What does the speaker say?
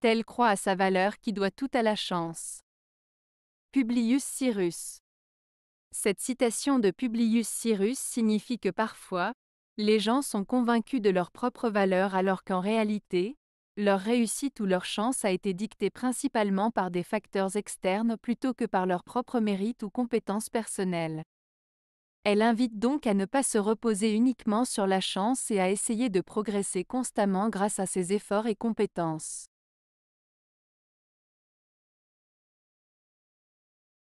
Telle croit à sa valeur qui doit tout à la chance. Publius Cyrus. Cette citation de Publius Cyrus signifie que parfois, les gens sont convaincus de leur propre valeur alors qu'en réalité, leur réussite ou leur chance a été dictée principalement par des facteurs externes plutôt que par leur propre mérite ou compétence personnelle. Elle invite donc à ne pas se reposer uniquement sur la chance et à essayer de progresser constamment grâce à ses efforts et compétences.